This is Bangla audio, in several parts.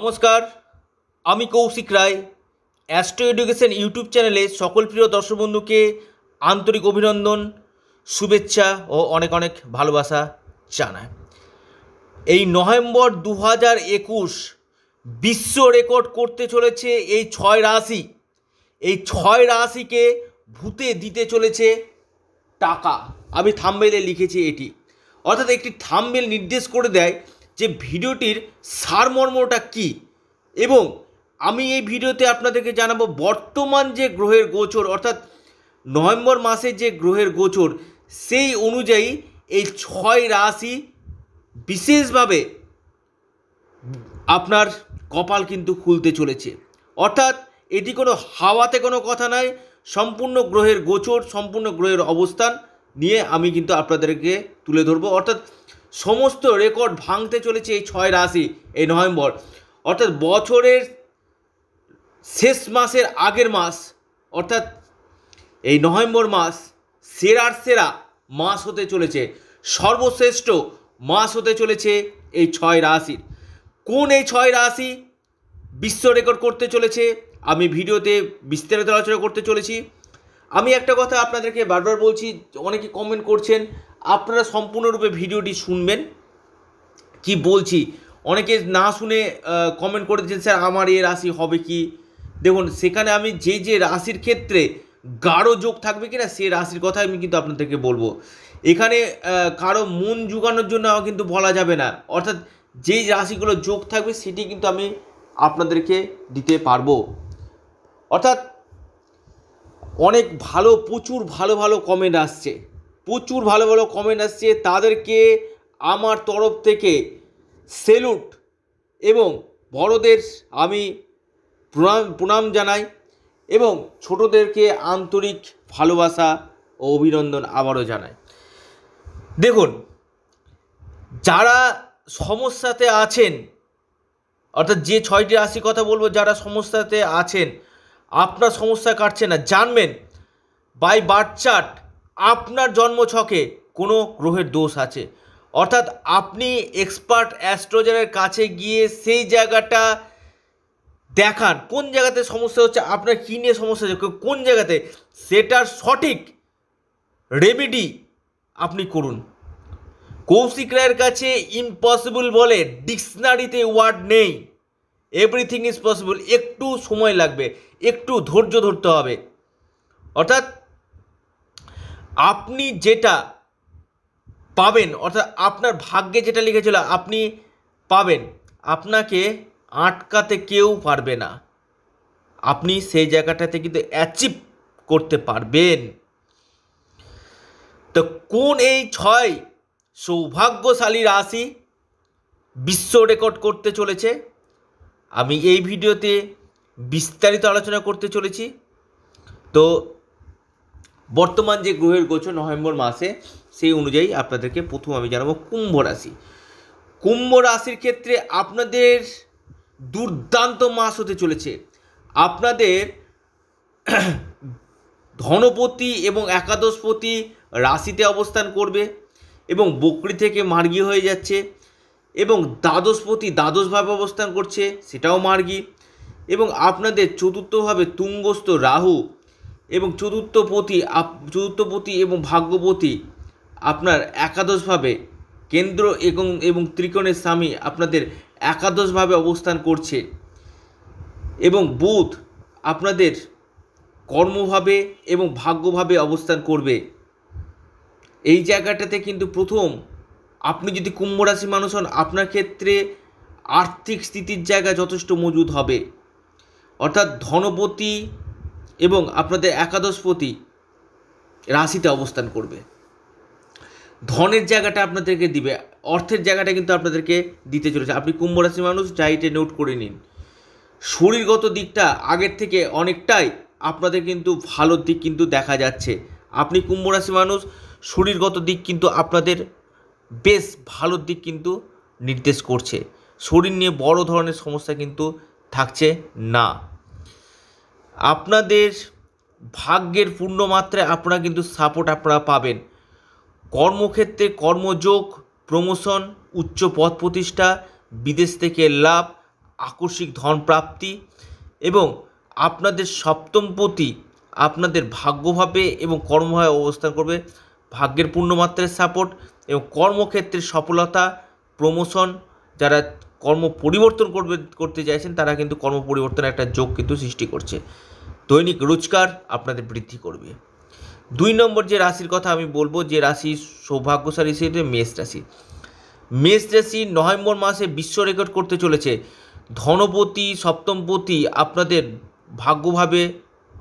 নমস্কার আমি Kaushik Roy astro education YouTube চ্যানেলে সকল প্রিয় দর্শক বন্ধুকে আন্তরিক অভিনন্দন শুভেচ্ছা ও অনেক অনেক ভালোবাসা জানায় এই নভেম্বর দু হাজার একুশ বিশ্ব রেকর্ড করতে চলেছে এই ছয় রাশি এই ছয় রাশিকে ভূতে দিতে চলেছে টাকা আমি থামবেলে লিখেছি এটি অর্থাৎ একটি থামবেল নির্দেশ করে দেয় যে ভিডিওটির সারমর্মটা কি এবং আমি এই ভিডিওতে আপনাদেরকে জানাবো বর্তমান যে গ্রহের গোচর অর্থাৎ নভেম্বর মাসে যে গ্রহের গোচর সেই অনুযায়ী এই ছয় রাশি বিশেষভাবে আপনার কপাল কিন্তু খুলতে চলেছে অর্থাৎ এটি কোনো হাওয়াতে কোনো কথা নয় সম্পূর্ণ গ্রহের গোচর সম্পূর্ণ গ্রহের অবস্থান নিয়ে আমি কিন্তু আপনাদেরকে তুলে ধরবো অর্থাৎ সমস্ত রেকর্ড ভাঙতে চলেছে এই ছয় রাশি এই নভেম্বর অর্থাৎ বছরের শেষ মাসের আগের মাস অর্থাৎ এই নভেম্বর মাস সেরার সেরা মাস হতে চলেছে সর্বশ্রেষ্ঠ মাস হতে চলেছে এই ছয় রাশির কোন এই ছয় রাশি বিশ্ব রেকর্ড করতে চলেছে আমি ভিডিওতে বিস্তারিত আলোচনা করতে চলেছি আমি একটা কথা আপনাদেরকে বারবার বলছি অনেকে কমেন্ট করছেন আপনারা সম্পূর্ণরূপে ভিডিওটি শুনবেন কি বলছি অনেকে না শুনে কমেন্ট করে দিচ্ছেন স্যার আমার এ রাশি হবে কি দেখুন সেখানে আমি যে যে রাশির ক্ষেত্রে গাঢ় যোগ থাকবে কি না সে রাশির কথা আমি কিন্তু আপনাদেরকে বলবো এখানে কারো মন জুগানোর জন্য আমার কিন্তু বলা যাবে না অর্থাৎ যেই রাশিগুলো যোগ থাকবে সেটি কিন্তু আমি আপনাদেরকে দিতে পারবো অর্থাৎ অনেক ভালো প্রচুর ভালো ভালো কমেন্ট আসছে প্রচুর ভালো ভালো কমেন্ট আসছে তাদেরকে আমার তরফ থেকে সেলুট এবং বড়দের আমি প্রণাম প্রণাম জানাই এবং ছোটদেরকে আন্তরিক ভালোবাসা ও অভিনন্দন আবারও জানাই দেখুন যারা সমস্যাতে আছেন অর্থাৎ যে ছয়টি রাশি কথা বলবো যারা সমস্যাতে আছেন আপনার সমস্যা কাটছে না জানবেন বাই বার্থ চার্ট আপনার জন্মছকে কোনো গ্রহের দোষ আছে অর্থাৎ আপনি এক্সপার্ট অ্যাস্ট্রোজারের কাছে গিয়ে সেই জায়গাটা দেখান কোন জায়গাতে সমস্যা হচ্ছে আপনার কী নিয়ে সমস্যা হচ্ছে কোন জায়গাতে সেটার সঠিক রেমেডি আপনি করুন কৌশিক রায়ের কাছে ইম্পসিবল বলে ডিকশনারিতে ওয়ার্ড নেই এভরিথিং ইজ পসিবল একটু সময় লাগবে একটু ধৈর্য ধরতে হবে অর্থাৎ আপনি যেটা পাবেন অর্থাৎ আপনার ভাগ্যে যেটা লিখেছিল আপনি পাবেন আপনাকে আটকাতে কেউ পারবে না আপনি সেই জায়গাটাতে কিন্তু অ্যাচিভ করতে পারবেন তো কোন এই ছয় সৌভাগ্যশালী রাশি বিশ্ব রেকর্ড করতে চলেছে আমি এই ভিডিওতে বিস্তারিত আলোচনা করতে চলেছি তো বর্তমান যে গ্রহের গোচর নভেম্বর মাসে সেই অনুযায়ী আপনাদেরকে প্রথম আমি জানাবো কুম্ভ রাশি কুম্ভ রাশির ক্ষেত্রে আপনাদের দুর্দান্ত মাস হতে চলেছে আপনাদের ধনপতি এবং একাদশপতি রাশিতে অবস্থান করবে এবং বকরি থেকে মার্গী হয়ে যাচ্ছে এবং দ্বাদশপতি দ্বাদশভাবে অবস্থান করছে সেটাও মার্গী এবং আপনাদের চতুর্থভাবে তুঙ্গস্থ রাহু এবং চতুর্থপতি চতুর্থপতি এবং ভাগ্যপতি আপনার একাদশভাবে কেন্দ্র এবং এবং ত্রিকোণের স্বামী আপনাদের একাদশভাবে অবস্থান করছে এবং বুধ আপনাদের কর্মভাবে এবং ভাগ্যভাবে অবস্থান করবে এই জায়গাটাতে কিন্তু প্রথম আপনি যদি কুম্ভ রাশি মানুষ হন আপনার ক্ষেত্রে আর্থিক স্থিতির জায়গা যথেষ্ট মজুদ হবে অর্থাৎ ধনপতি এবং আপনাদের একাদশপতি রাশিতে অবস্থান করবে ধনের জায়গাটা আপনাদেরকে দিবে অর্থের জায়গাটা কিন্তু আপনাদেরকে দিতে চলেছে আপনি কুম্ভ রাশি মানুষ চাইটে নোট করে নিন শরীরগত দিকটা আগের থেকে অনেকটাই আপনাদের কিন্তু ভালো দিক কিন্তু দেখা যাচ্ছে আপনি কুম্ভ রাশি মানুষ শরীরগত দিক কিন্তু আপনাদের বেশ ভালোর দিক কিন্তু নির্দেশ করছে শরীর নিয়ে বড় ধরনের সমস্যা কিন্তু থাকছে না আপনাদের ভাগ্যের পূর্ণমাত্রায় আপনারা কিন্তু সাপোর্ট আপনারা পাবেন কর্মক্ষেত্রে কর্মযোগ প্রমোশন উচ্চ পদ প্রতিষ্ঠা বিদেশ থেকে লাভ আকস্মিক ধনপ্রাপ্তি এবং আপনাদের সপ্তমপতি আপনাদের ভাগ্যভাবে এবং কর্মভাবে অবস্থান করবে ভাগ্যের পূর্ণ মাত্রায় সাপোর্ট এবং কর্মক্ষেত্রে সফলতা প্রমোশন যারা কর্ম পরিবর্তন করবে করতে চাইছেন তারা কিন্তু কর্ম পরিবর্তনের একটা যোগ কিন্তু সৃষ্টি করছে দৈনিক রোজগার আপনাদের বৃদ্ধি করবে দুই নম্বর যে রাশির কথা আমি বলবো যে রাশি সৌভাগ্যশালী হিসেবে মেষ রাশি মেষ রাশি নভেম্বর মাসে বিশ্ব রেকর্ড করতে চলেছে ধনপতি সপ্তমপতি আপনাদের ভাগ্যভাবে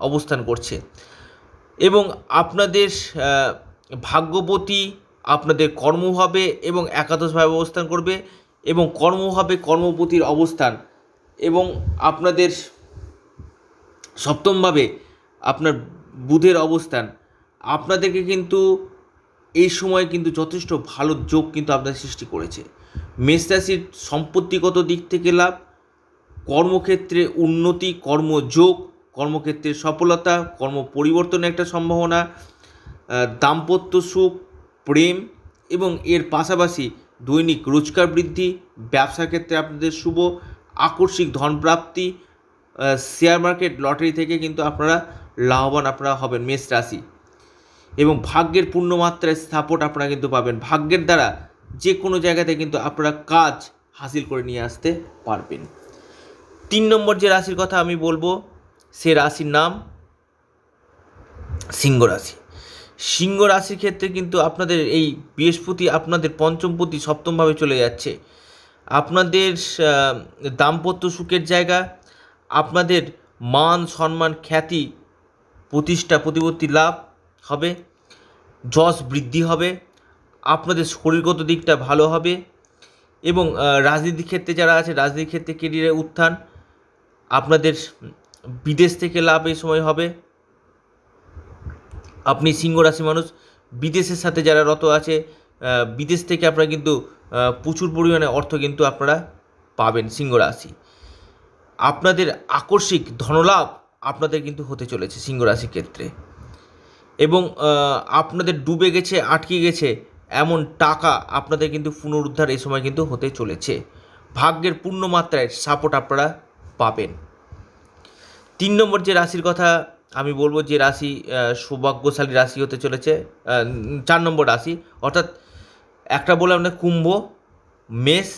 অবস্থান করছে এবং আপনাদের ভাগ্যপতি আপনাদের কর্মভাবে এবং একাদশভাবে অবস্থান করবে এবং কর্মভাবে কর্মপতির অবস্থান এবং আপনাদের সপ্তমভাবে আপনার বুধের অবস্থান আপনাদেরকে কিন্তু এই সময় কিন্তু যথেষ্ট ভালো যোগ কিন্তু আপনার সৃষ্টি করেছে মেষ সম্পত্তিগত দিক থেকে লাভ কর্মক্ষেত্রে উন্নতি কর্মযোগ কর্মক্ষেত্রে সফলতা কর্ম পরিবর্তনের একটা সম্ভাবনা দাম্পত্য সুখ প্রেম এবং এর পাশাপাশি দৈনিক রোজগার বৃদ্ধি ব্যবসা ক্ষেত্রে আপনাদের শুভ আকস্মিক ধনপ্রাপ্তি শেয়ার মার্কেট লটারি থেকে কিন্তু আপনারা লাভবান আপনারা হবেন মেষ রাশি এবং ভাগ্যের পূর্ণমাত্রায় সাপোর্ট আপনারা কিন্তু পাবেন ভাগ্যের দ্বারা যে কোনো জায়গাতে কিন্তু আপনারা কাজ হাসিল করে নিয়ে আসতে পারবেন তিন নম্বর যে রাশির কথা আমি বলবো সে রাশির নাম সিংহ রাশি সিংহ রাশির ক্ষেত্রে কিন্তু আপনাদের এই বৃহস্পতি আপনাদের পঞ্চমপতি সপ্তমভাবে চলে যাচ্ছে আপনাদের দাম্পত্য সুখের জায়গা আপনাদের মান সম্মান খ্যাতি প্রতিষ্ঠা প্রতিপত্তি লাভ হবে যশ বৃদ্ধি হবে আপনাদের শরীরগত দিকটা ভালো হবে এবং রাজনীতির ক্ষেত্রে যারা আছে রাজনীতির ক্ষেত্রে কেরিয়ারে উত্থান আপনাদের বিদেশ থেকে লাভ এই সময় হবে আপনি সিংহ রাশি মানুষ বিদেশের সাথে যারা রত আছে বিদেশ থেকে আপনারা কিন্তু প্রচুর পরিমাণে অর্থ কিন্তু আপনারা পাবেন সিংহ রাশি আপনাদের আকস্মিক ধনলাভ আপনাদের কিন্তু হতে চলেছে সিংহ রাশির ক্ষেত্রে এবং আপনাদের ডুবে গেছে আটকে গেছে এমন টাকা আপনাদের কিন্তু পুনরুদ্ধার এই সময় কিন্তু হতে চলেছে ভাগ্যের পূর্ণ মাত্রায় সাপোর্ট আপনারা পাবেন তিন নম্বর যে রাশির কথা আমি বলবো যে রাশি সৌভাগ্যশালী রাশি হতে চলেছে চার নম্বর রাশি অর্থাৎ একটা বলে আপনার কুম্ভ মেষ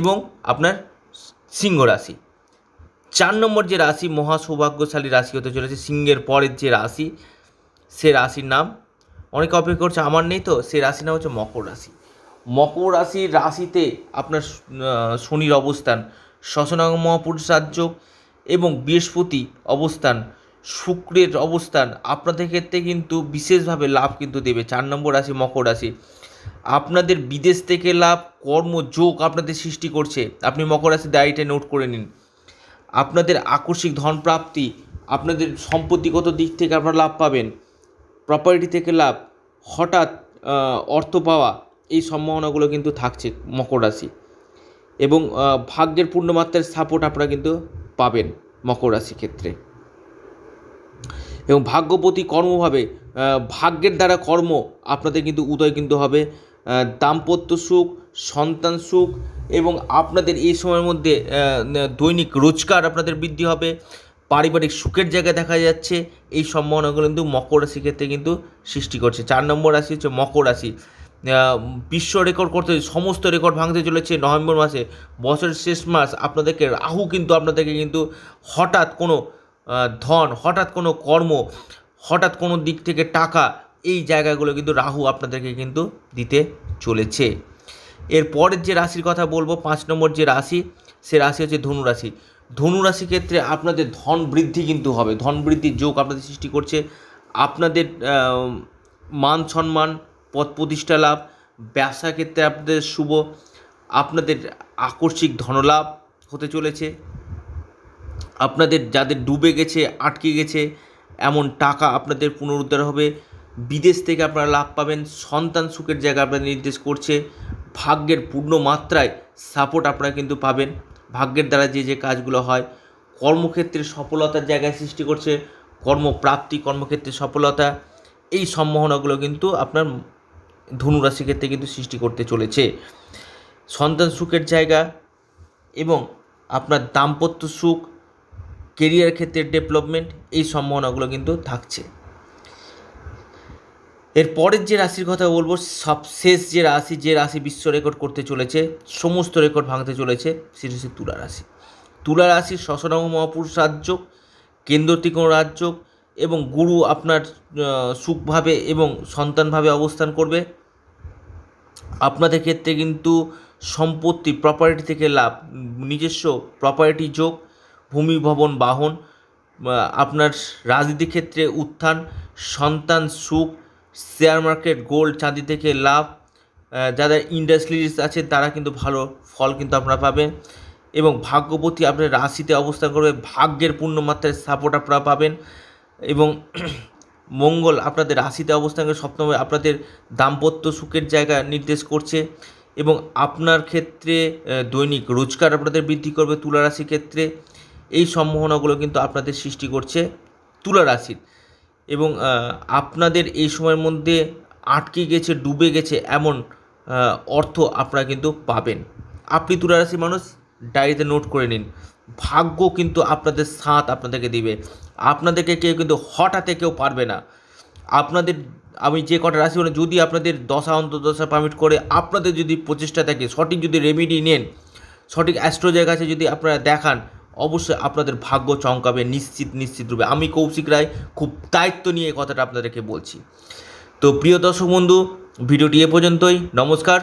এবং আপনার সিংহ রাশি চার নম্বর যে রাশি মহা সৌভাগ্যশালী রাশি হতে চলেছে সিংহের পরের যে রাশি সে রাশির নাম অনেকে অপেক্ষা করছে আমার নেই তো সে রাশির নাম হচ্ছে মকর রাশি মকর রাশির রাশিতে আপনার শনির অবস্থান শশনাঙ্গ মহাপুরুষ রাজ্য এবং বৃহস্পতি অবস্থান শুক্রের অবস্থান আপনাদের ক্ষেত্রে কিন্তু বিশেষভাবে লাভ কিন্তু দেবে চার নম্বর রাশি মকর রাশি আপনাদের বিদেশ থেকে লাভ কর্মযোগ আপনাদের সৃষ্টি করছে আপনি মকর রাশি ডায়েরিটা নোট করে নিন আপনাদের আকস্মিক ধনপ্রাপ্তি আপনাদের সম্পত্তিগত দিক থেকে আপনারা লাভ পাবেন প্রপার্টি থেকে লাভ হঠাৎ অর্থ পাওয়া এই সম্ভাবনাগুলো কিন্তু থাকছে মকর রাশি এবং ভাগ্যের পূর্ণমাত্রার সাপোর্ট আপনারা কিন্তু পাবেন মকর রাশি ক্ষেত্রে এবং ভাগ্যপতি কর্মভাবে ভাগ্যের দ্বারা কর্ম আপনাদের কিন্তু উদয় কিন্তু হবে দাম্পত্য সুখ সন্তান সুখ এবং আপনাদের এই সময়ের মধ্যে দৈনিক রোজগার আপনাদের বৃদ্ধি হবে পারিবারিক সুখের জায়গায় দেখা যাচ্ছে এই সম্ভাবনাগুলো কিন্তু মকর রাশির ক্ষেত্রে কিন্তু সৃষ্টি করছে চার নম্বর রাশি হচ্ছে মকর রাশি বিশ্ব রেকর্ড করতে সমস্ত রেকর্ড ভাঙতে চলেছে নভেম্বর মাসে বছরের শেষ মাস আপনাদেরকে রাহু কিন্তু আপনাদেরকে কিন্তু হঠাৎ কোনো ধন হঠাৎ কোনো কর্ম হঠাৎ কোনো দিক থেকে টাকা এই জায়গাগুলো কিন্তু রাহু আপনাদেরকে কিন্তু দিতে চলেছে এর পরের যে রাশির কথা বলবো পাঁচ নম্বর যে রাশি সে রাশি হচ্ছে ধনুরাশি ধনুরাশি ক্ষেত্রে আপনাদের ধন বৃদ্ধি কিন্তু হবে ধন বৃদ্ধির যোগ আপনাদের সৃষ্টি করছে আপনাদের মান সম্মান পদ প্রতিষ্ঠা লাভ ব্যবসা ক্ষেত্রে আপনাদের শুভ আপনাদের আকস্মিক ধনলাভ হতে চলেছে আপনাদের যাদের ডুবে গেছে আটকে গেছে এমন টাকা আপনাদের পুনরুদ্ধার হবে বিদেশ থেকে আপনারা লাভ পাবেন সন্তান সুখের জায়গা আপনাদের নির্দেশ করছে ভাগ্যের পূর্ণ মাত্রায় সাপোর্ট আপনারা কিন্তু পাবেন ভাগ্যের দ্বারা যে যে কাজগুলো হয় কর্মক্ষেত্রে সফলতার জায়গায় সৃষ্টি করছে কর্মপ্রাপ্তি কর্মক্ষেত্রে সফলতা এই সম্ভাবনাগুলো কিন্তু আপনার ধনুরাশি ক্ষেত্রে কিন্তু সৃষ্টি করতে চলেছে সন্তান সুখের জায়গা এবং আপনার দাম্পত্য সুখ কেরিয়ার ক্ষেত্রে ডেভেলপমেন্ট এই সম্ভাবনাগুলো কিন্তু থাকছে এর পরের যে রাশির কথা বলবো সবশেষ যে রাশি যে রাশি বিশ্ব রেকর্ড করতে চলেছে সমস্ত রেকর্ড ভাঙতে চলেছে সেটি হচ্ছে তুলা রাশি তুলা রাশির শশনাম মহাপুরুষ রাজ্য কেন্দ্রতিকোণ রাজ্য এবং গুরু আপনার সুখভাবে এবং সন্তানভাবে অবস্থান করবে আপনাদের ক্ষেত্রে কিন্তু সম্পত্তি প্রপার্টি থেকে লাভ নিজস্ব প্রপার্টি যোগ ভূমি ভবন বাহন আপনার রাজনীতি ক্ষেত্রে উত্থান সন্তান সুখ শেয়ার মার্কেট গোল্ড চাঁদি থেকে লাভ যাদের ইন্ডাস্ট্রিজ আছে তারা কিন্তু ভালো ফল কিন্তু আপনারা পাবেন এবং ভাগ্যপতি আপনার রাশিতে অবস্থান করবে ভাগ্যের পূর্ণ মাত্রায় সাপোর্ট আপনারা পাবেন এবং মঙ্গল আপনাদের রাশিতে অবস্থান করে সপ্তম আপনাদের দাম্পত্য সুখের জায়গা নির্দেশ করছে এবং আপনার ক্ষেত্রে দৈনিক রোজগার আপনাদের বৃদ্ধি করবে তুলা ক্ষেত্রে এই সম্ভাবনাগুলো কিন্তু আপনাদের সৃষ্টি করছে তুলা রাশির এবং আপনাদের এই সময়ের মধ্যে আটকে গেছে ডুবে গেছে এমন অর্থ আপনারা কিন্তু পাবেন আপনি তুলা রাশির মানুষ ডায়েরিতে নোট করে নিন ভাগ্য কিন্তু আপনাদের সাথ আপনাদেরকে দিবে আপনাদেরকে কেউ কিন্তু হঠাতে কেউ পারবে না আপনাদের আমি যে কটা রাশি বলি মানে যদি আপনাদের দশা অন্তর্দশা পারমিট করে আপনাদের যদি প্রচেষ্টা থাকে সঠিক যদি রেমিডি নেন সঠিক অ্যাস্ট্রোজের কাছে যদি আপনারা দেখান অবশ্যই আপনাদের ভাগ্য চমকাবে নিশ্চিত নিশ্চিত রূপে আমি কৌশিক রায় খুব দায়িত্ব নিয়ে কথাটা আপনাদেরকে বলছি তো প্রিয় দর্শক বন্ধু ভিডিওটি এ পর্যন্তই নমস্কার